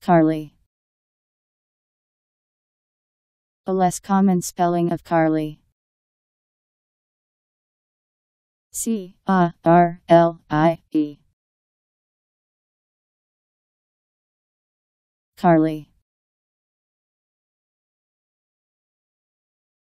Carly. A less common spelling of Carly. C A R L I E. Carly.